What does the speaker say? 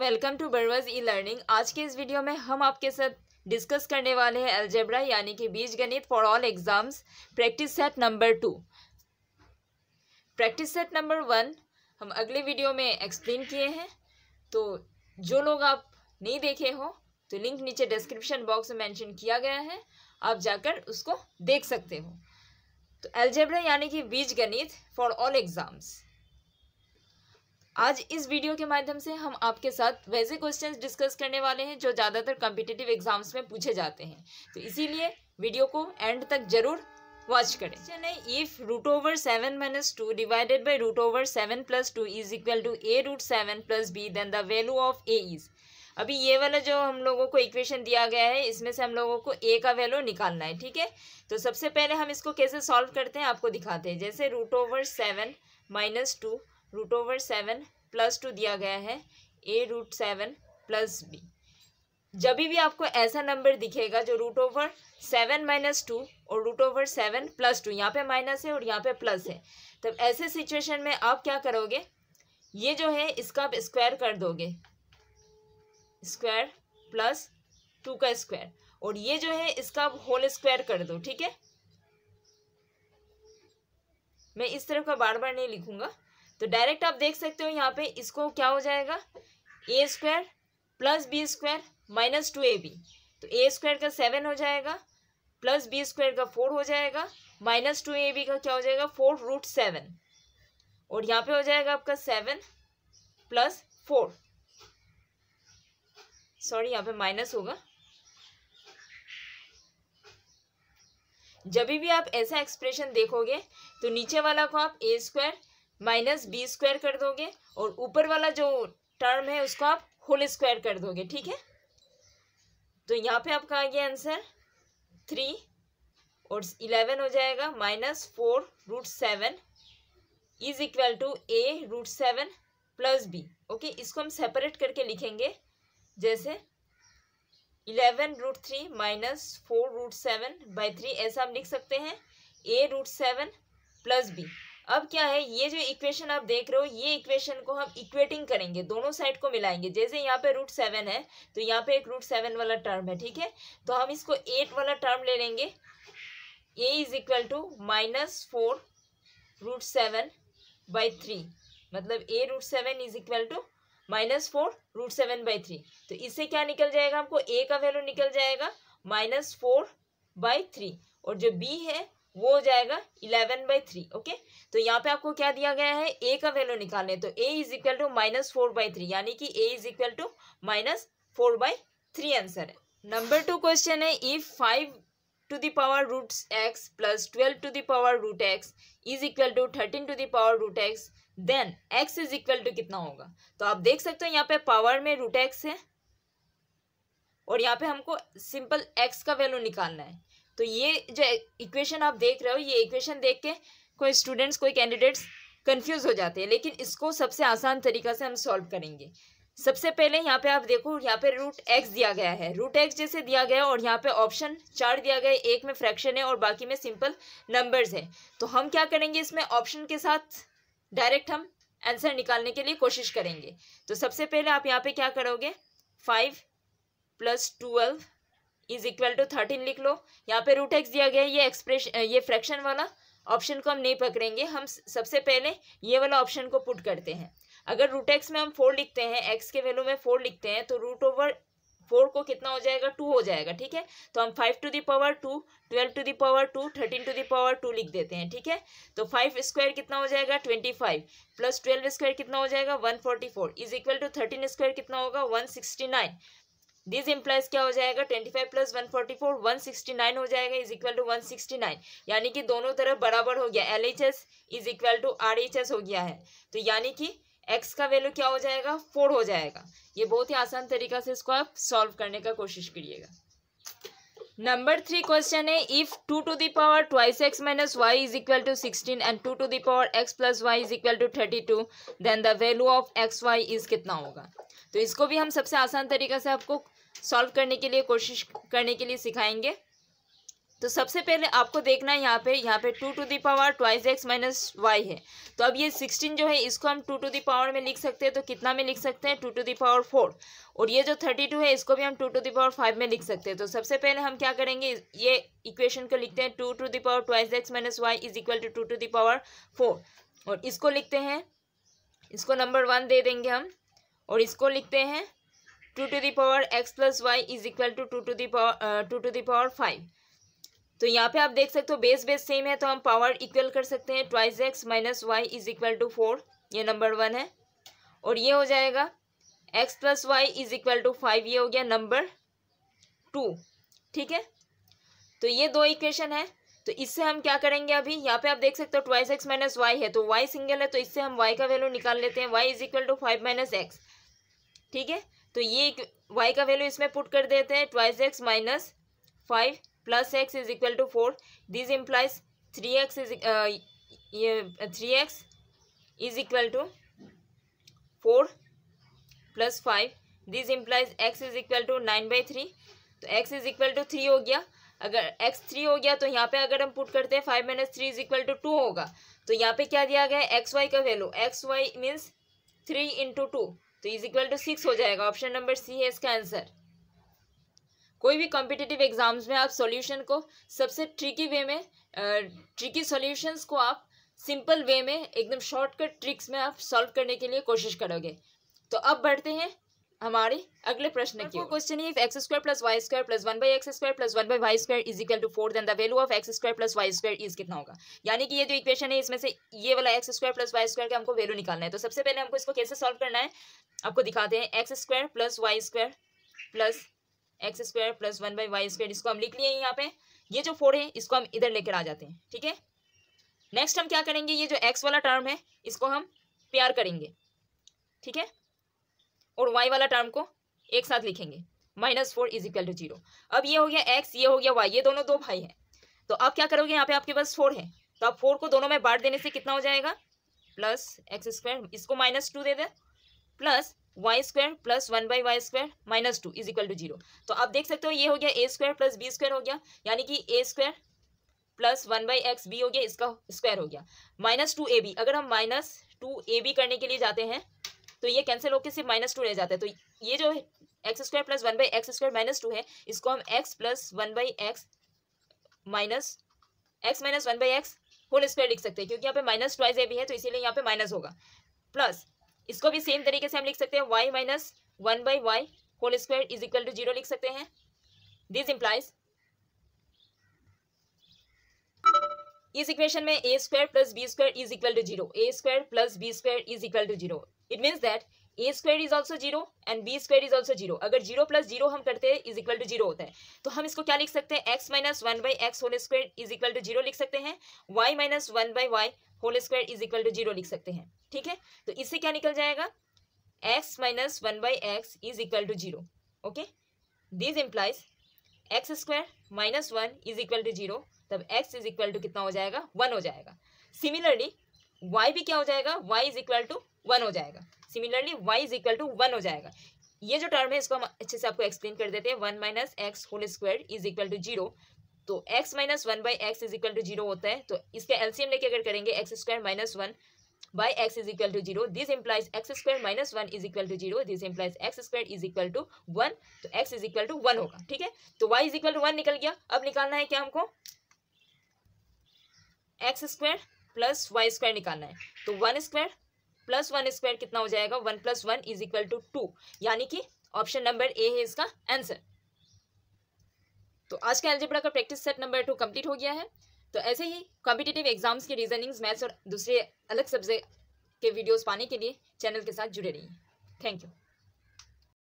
welcome to बर्वज e learning आज के इस वीडियो में हम आपके साथ डिस्कस करने वाले हैं एल्जेब्रा यानी कि बीज गणित for all exams practice set number two practice set number one हम अगले वीडियो में एक्सप्लेन किए हैं तो जो लोग आप नहीं देखे हो तो लिंक नीचे डिस्क्रिप्शन बॉक्स में मैंशन किया गया है आप जाकर उसको देख सकते हो तो एल्जेब्रा यानी कि बीज गणित फॉर ऑल एग्ज़ाम्स आज इस वीडियो के माध्यम से हम आपके साथ वैसे क्वेश्चंस डिस्कस करने वाले हैं जो ज़्यादातर कॉम्पिटेटिव एग्जाम्स में पूछे जाते हैं तो इसीलिए वीडियो को एंड तक जरूर वॉच करें क्वेश्चन है if root over seven minus two divided by root over seven plus two is equal to a root seven plus b then the value of a is अभी ये वाला जो हम लोगों को इक्वेशन दिया गया है इसमें से हम लोगों को ए का वैल्यू निकालना है ठीक है तो सबसे पहले हम इसको कैसे सॉल्व करते हैं आपको दिखाते हैं जैसे root over seven minus two root over seven plus two दिया गया है a root seven plus b जब भी आपको ऐसा नंबर दिखेगा जो root over seven minus two और root over seven plus two यहाँ पे माइनस है और यहाँ पे प्लस है तब ऐसे सिचुएशन में आप क्या करोगे ये जो है इसका आप स्क्वायर कर दोगे स्क्वायर प्लस टू का स्क्वायर और ये जो है इसका आप होल स्क्वायर कर दो ठीक है मैं इस तरफ का बार बार नहीं लिखूंगा तो डायरेक्ट आप देख सकते हो यहाँ पे इसको क्या हो जाएगा a square plus B square minus two a b तो ए स्क्वायर का सेवन हो जाएगा प्लस बी स्क्वायर का फोर हो जाएगा माइनस टू ए बी का क्या हो जाएगा फोर रूट सेवन और यहाँ पे हो जाएगा आपका सेवन प्लस फोर सॉरी यहाँ पे माइनस होगा जब भी आप ऐसा एक्सप्रेशन देखोगे तो नीचे वाला को आप a square minus b square कर दोगे और ऊपर वाला जो टर्म है उसको आप होल स्क्वायर कर दोगे ठीक है तो यहाँ पे आपका आ गया आंसर थ्री और इलेवन हो जाएगा minus four root seven is equal to a root seven plus b okay इसको हम सेपरेट करके लिखेंगे जैसे eleven root three minus four root seven by three ऐसा हम लिख सकते हैं a root seven plus b अब क्या है ये जो इक्वेशन आप देख रहे हो ये इक्वेशन को हम इक्वेटिंग करेंगे दोनों साइड को मिलाएंगे जैसे यहाँ पे रूट सेवन है तो यहाँ पे एक रूट सेवन वाला टर्म है ठीक है तो हम इसको एट वाला टर्म ले लेंगे a is equal to minus four root seven by three मतलब a root seven is equal to minus four root seven by three तो इससे क्या निकल जाएगा हमको ए का वैल्यू निकल जाएगा माइनस फोर बाई थ्री और जो बी है वो हो जाएगा इलेवन बाई थ्री ओके तो यहाँ पे आपको क्या दिया गया है ए का वैल्यू निकालने तो a is equal to minus four by three यानी कि a is equal to minus four by three answer है नंबर टू क्वेश्चन है if five to the power root x plus twelve to the power root x is equal to thirteen to the power root x then x is equal to कितना होगा तो आप देख सकते हो यहाँ पे पावर में रूट एक्स है और यहाँ पे हमको सिंपल एक्स का वैल्यू निकालना है तो ये जो इक्वेशन आप देख रहे हो ये इक्वेशन देख के कोई स्टूडेंट्स कोई कैंडिडेट्स कंफ्यूज हो जाते हैं लेकिन इसको सबसे आसान तरीका से हम सॉल्व करेंगे सबसे पहले यहाँ पे आप देखो यहाँ पे रूट एक्स दिया गया है रूट एक्स जैसे दिया गया और यहाँ पे ऑप्शन चार दिया गया है एक में फ्रैक्शन है और बाकी में सिंपल नंबर्स है तो हम क्या करेंगे इसमें ऑप्शन के साथ डायरेक्ट हम आंसर निकालने के लिए कोशिश करेंगे तो सबसे पहले आप यहाँ पे क्या करोगे five plus twelve is equal to thirteen लिख लो यहाँ पे रूट एक्स दिया गया है ये एक्सप्रेशन ये फ्रैक्शन वाला ऑप्शन को हम नहीं पकड़ेंगे हम सबसे पहले ये वाला ऑप्शन को पुट करते हैं अगर रूट एक्स में हम फोर लिखते हैं एक्स के वैल्यू में फोर लिखते हैं तो रूट ओवर फोर को कितना हो जाएगा टू हो जाएगा ठीक है तो हम five to the power two twelve to the power two thirteen to the power two लिख देते हैं ठीक है तो फाइव स्क्वायर कितना हो जाएगा twenty five plus twelve square कितना हो जाएगा one forty four is equal to thirteen square कितना होगा one sixty nine this implies क्या हो जाएगा twenty five plus one forty four one sixty nine हो जाएगा is equal to one sixty nine यानी कि दोनों तरफ बराबर हो गया L H S is equal to R H S हो गया है तो यानी कि एक्स का वैल्यू क्या हो जाएगा फोर हो जाएगा ये बहुत ही आसान तरीका से इसको आप सॉल्व करने का कोशिश करिएगा नंबर थ्री क्वेश्चन है if two to the power twice x minus y is equal to sixteen and two to the power x plus y is equal to thirty two then the value of x y is कितना होगा तो इसको भी हम सबसे आसान तरीके से आपको सॉल्व करने के लिए कोशिश करने के लिए सिखाएंगे तो सबसे पहले आपको देखना है यहाँ पे यहाँ पे two to the power twice x minus y है तो अब ये सिक्सटीन जो है इसको हम टू टू दी पावर में लिख सकते हैं तो कितना में लिख सकते हैं two to the power four और ये जो थर्टी टू है इसको भी हम two to the power five में लिख सकते हैं तो सबसे पहले हम क्या करेंगे ये इक्वेशन को लिखते हैं two to the power twice x minus y is equal to two to the power four और इसको लिखते हैं इसको नंबर वन दे देंगे हम और इसको लिखते हैं two to the power x plus y is equal to two to the power two to the power five तो यहाँ पे आप देख सकते हो बेस बेस सेम है तो हम पावर इक्वल कर सकते हैं twice x minus y is equal to four ये नंबर वन है और ये हो जाएगा x plus y is equal to five ये हो गया नंबर टू ठीक है तो ये दो इक्वेशन है तो इससे हम क्या करेंगे अभी यहाँ पे आप देख सकते हो ट्वाइस एक्स माइनस वाई है तो वाई सिंगल है तो इससे हम वाई का वैल्यू निकाल लेते हैं y is equal to five minus x ठीक है तो ये वाई का वैल्यू इसमें पुट कर देते हैं twice x minus five plus x is equal to four this implies three x is three x is equal to four plus five this implies x is equal to nine by three तो x is equal to three हो गया अगर x three हो गया तो यहाँ पे अगर हम पुट करते हैं five minus three is equal to two होगा तो यहाँ पे क्या दिया गया है एक्स वाई का value x y means three into two तो इज इक्वल टू सिक्स हो जाएगा ऑप्शन नंबर सी है इसका आंसर कोई भी कॉम्पिटेटिव एग्जाम्स में आप सॉल्यूशन को सबसे ट्रिकी वे में ट्रिकी सॉल्यूशंस को आप सिंपल वे में एकदम शॉर्टकट ट्रिक्स में आप सॉल्व करने के लिए कोशिश करोगे तो अब बढ़ते हैं हमारे अगले प्रश्न की question if x square plus y square plus one by x square plus one by y square is equal to four then the value of x square plus y square is कितना होगा यानी कि ये जो equation है इसमें से ये वाला x square plus y square का हमको वैल्यू निकालना है तो सबसे पहले हमको इसको कैसे सॉल्व करना है आपको दिखाते हैं x square plus y square plus x square plus one by y square इसको हम लिख लिए यहाँ पे ये जो फोर है इसको हम इधर लेकर आ जाते हैं ठीक है नेक्स्ट हम क्या करेंगे ये जो एक्स वाला टर्म है इसको हम प्यार करेंगे ठीक है और वाई वाला टर्म को एक साथ लिखेंगे minus four is equal to zero अब ये हो गया एक्स ये हो गया वाई ये दोनों दो भाई हैं तो आप क्या करोगे यहाँ पे आपके पास फोर है तो आप फोर को दोनों में बांट देने से कितना हो जाएगा प्लस एक्स स्क्वायर इसको माइनस टू दे दे plus y square plus one by y square minus two is equal to zero तो आप देख सकते हो ये हो गया A square plus B square हो गया यानी कि A square plus one by x B हो गया इसका स्क्वायर हो गया माइनस टू ए बी अगर हम माइनस टू ए बी करने के लिए जाते हैं तो ये कैंसिल होकर सिर्फ माइनस टू रह जाता है तो ये जो x square plus one by x square minus two है इसको हम x plus one by x minus x minus one by x whole square लिख सकते हैं क्योंकि यहाँ पे माइनस ट्वाइस ए बी है तो इसीलिए यहाँ पे माइनस होगा प्लस इसको भी सेम तरीके से हम लिख सकते हैं y minus one by y whole square is equal to zero लिख सकते हैं दिस इंप्लाइज इस इक्वेशन में A square plus B square is equal to zero A square plus B square is equal to zero it means that A square is also zero and B square is also zero अगर zero plus zero हम करते हैं is equal to zero होता है तो हम इसको क्या लिख सकते हैं x minus one by x whole square is equal to zero लिख सकते हैं y minus one by y whole square is equal to zero लिख सकते हैं ठीक है तो इससे क्या निकल जाएगा x minus one by x is equal to zero okay this implies x square minus one is equal to zero तब एक्स इज इक्वल टू कितना हो जाएगा वन हो जाएगा सिमिलरली वाई भी क्या हो जाएगा y is equal to one हो जाएगा similarly y is equal to one हो जाएगा ये जो टर्म है इसको हम अच्छे से आपको एक्सप्लेन कर देते हैं one minus x whole square is equal to zero तो x minus one by x is equal to zero होता है तो इसका एलसीएम लेके अगर करेंगे x square minus one by x is equal to zero this implies x square minus one is equal to zero this implies x square is equal to one तो x is equal to one होगा ठीक है तो y is equal to one निकल गया अब निकालना है क्या हमको x square plus y square निकालना है तो one square plus one square कितना हो जाएगा one plus one is equal to two यानी कि ऑप्शन नंबर ए है इसका आंसर तो आज का एलजेब्रा का practice set number two complete हो गया है तो ऐसे ही कॉम्पिटेटिव एग्जाम्स के रीजनिंग्स मैथ्स और दूसरे अलग सब्जेक्ट के वीडियोस पाने के लिए चैनल के साथ जुड़े रहिए थैंक यू